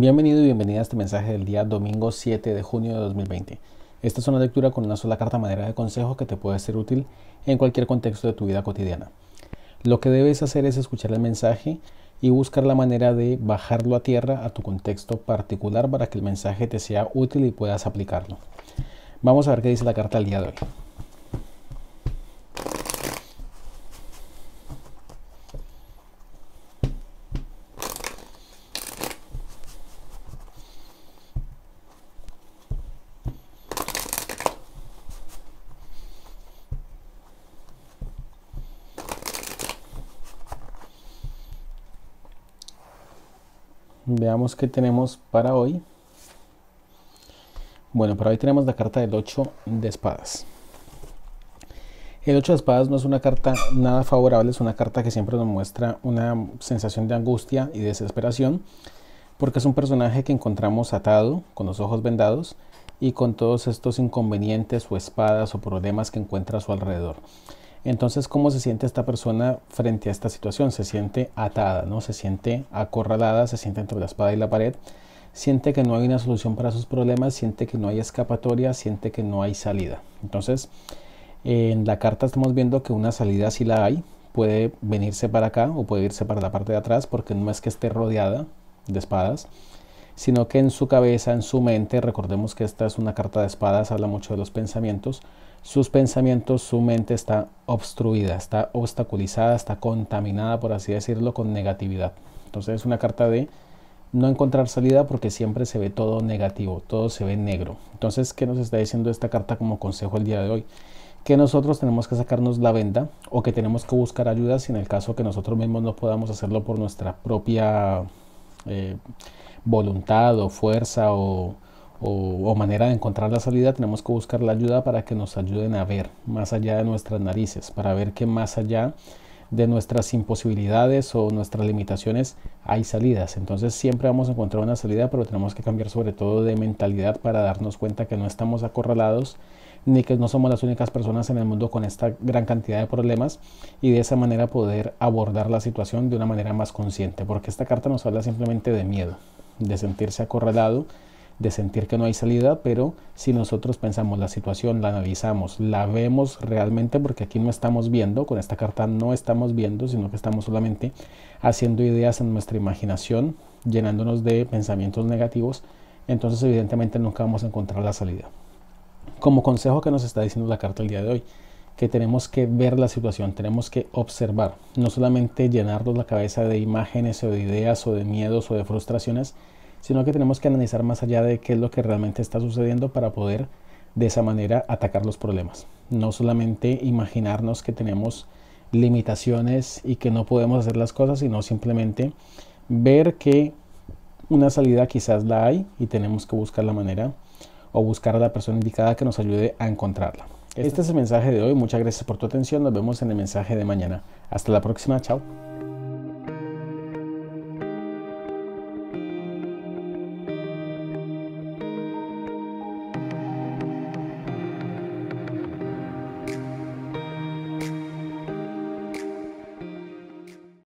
Bienvenido y bienvenida a este mensaje del día domingo 7 de junio de 2020. Esta es una lectura con una sola carta manera de consejo que te puede ser útil en cualquier contexto de tu vida cotidiana. Lo que debes hacer es escuchar el mensaje y buscar la manera de bajarlo a tierra a tu contexto particular para que el mensaje te sea útil y puedas aplicarlo. Vamos a ver qué dice la carta al día de hoy. Veamos qué tenemos para hoy. Bueno, para hoy tenemos la carta del 8 de espadas. El 8 de espadas no es una carta nada favorable, es una carta que siempre nos muestra una sensación de angustia y desesperación, porque es un personaje que encontramos atado, con los ojos vendados y con todos estos inconvenientes o espadas o problemas que encuentra a su alrededor. Entonces, ¿cómo se siente esta persona frente a esta situación? Se siente atada, ¿no? Se siente acorralada, se siente entre la espada y la pared, siente que no hay una solución para sus problemas, siente que no hay escapatoria, siente que no hay salida. Entonces, en la carta estamos viendo que una salida sí la hay, puede venirse para acá o puede irse para la parte de atrás porque no es que esté rodeada de espadas, sino que en su cabeza, en su mente, recordemos que esta es una carta de espadas, habla mucho de los pensamientos, sus pensamientos, su mente está obstruida, está obstaculizada, está contaminada, por así decirlo, con negatividad. Entonces es una carta de no encontrar salida porque siempre se ve todo negativo, todo se ve negro. Entonces, ¿qué nos está diciendo esta carta como consejo el día de hoy? Que nosotros tenemos que sacarnos la venda o que tenemos que buscar ayuda si en el caso que nosotros mismos no podamos hacerlo por nuestra propia... Eh, voluntad o fuerza o, manera de encontrar la salida, tenemos que buscar la ayuda para que nos ayuden a ver más allá de nuestras narices, para ver que más allá de nuestras imposibilidades o nuestras limitaciones hay salidas. Entonces siempre vamos a encontrar una salida, pero tenemos que cambiar sobre todo de mentalidad para darnos cuenta que no estamos acorralados ni que no somos las únicas personas en el mundo con esta gran cantidad de problemas y de esa manera poder abordar la situación de una manera más consciente, porque esta carta nos habla simplemente de miedo de sentirse acorralado, de sentir que no hay salida, pero si nosotros pensamos la situación, la analizamos, la vemos realmente, porque aquí no estamos viendo, con esta carta no estamos viendo, sino que estamos solamente haciendo ideas en nuestra imaginación, llenándonos de pensamientos negativos, entonces evidentemente nunca vamos a encontrar la salida. Como consejo que nos está diciendo la carta el día de hoy, que tenemos que ver la situación, tenemos que observar, no solamente llenarnos la cabeza de imágenes o de ideas o de miedos o de frustraciones, sino que tenemos que analizar más allá de qué es lo que realmente está sucediendo para poder de esa manera atacar los problemas. No solamente imaginarnos que tenemos limitaciones y que no podemos hacer las cosas, sino simplemente ver que una salida quizás la hay y tenemos que buscar la manera o buscar a la persona indicada que nos ayude a encontrarla. Este es el mensaje de hoy. Muchas gracias por tu atención. Nos vemos en el mensaje de mañana. Hasta la próxima. Chao.